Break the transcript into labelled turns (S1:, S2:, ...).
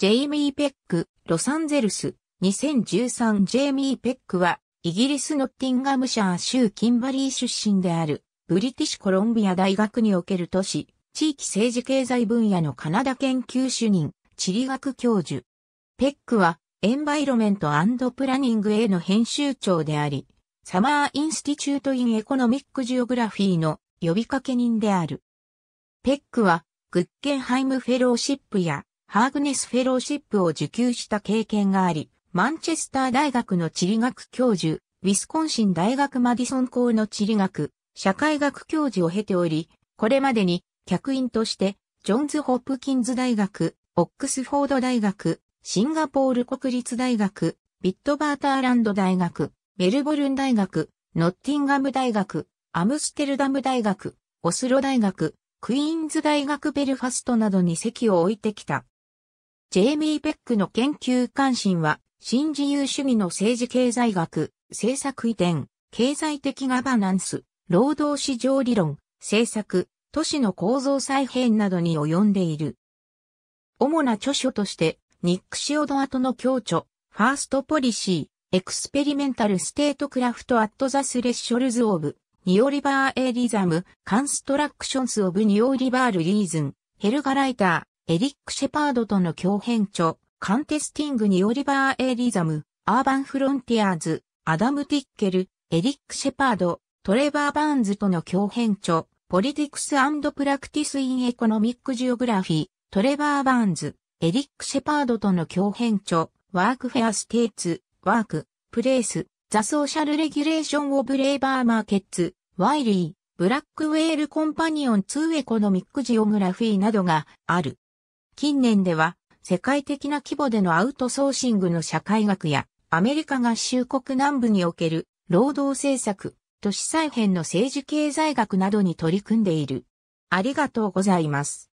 S1: ジェイミー・ペック、ロサンゼルス、2013ジェイミー・ペックは、イギリスノッティンガムシャー州キンバリー出身である、ブリティッシュコロンビア大学における都市、地域政治経済分野のカナダ研究主任、地理学教授。ペックは、エンバイロメントプラニングへの編集長であり、サマー・インスティチュート・イン・エコノミック・ジオグラフィーの呼びかけ人である。ペックは、グッケンハイム・フェローシップや、ハーグネスフェローシップを受給した経験があり、マンチェスター大学の地理学教授、ウィスコンシン大学マディソン校の地理学、社会学教授を経ており、これまでに客員として、ジョンズ・ホップキンズ大学、オックスフォード大学、シンガポール国立大学、ビットバーターランド大学、メルボルン大学、ノッティンガム大学、アムステルダム大学、オスロ大学、クイーンズ大学ベルファストなどに席を置いてきた。ジェイミー・ペックの研究関心は、新自由主義の政治経済学、政策移転、経済的ガバナンス、労働市場理論、政策、都市の構造再編などに及んでいる。主な著書として、ニック・シオドアとの共著、ファーストポリシー、エクスペリメンタル・ステート・クラフト・アット・ザ・スレッショルズ・オブ、ニオリバー・エリザム、カンストラクションス・オブ・ニオリバール・リーズン、ヘルガ・ライター、エリック・シェパードとの共編著、カンテスティングにオリバー・エリザム、アーバン・フロンティアーズ、アダム・ティッケル、エリック・シェパード、トレバー・バーンズとの共編著、ポリティクスプラクティス・イン・エコノミック・ジオグラフィー、トレバー・バーンズ、エリック・シェパードとの共編著、ワーク・フェア・ステーツ、ワーク、プレイス、ザ・ソーシャル・レギュレーション・オブ・レーバー・マーケッツ、ワイリー、ブラックウェール・コンパニオン・ツー・エコノミック・ジオグラフィーなどがある。近年では、世界的な規模でのアウトソーシングの社会学や、アメリカ合衆国南部における労働政策、都市再編の政治経済学などに取り組んでいる。ありがとうございます。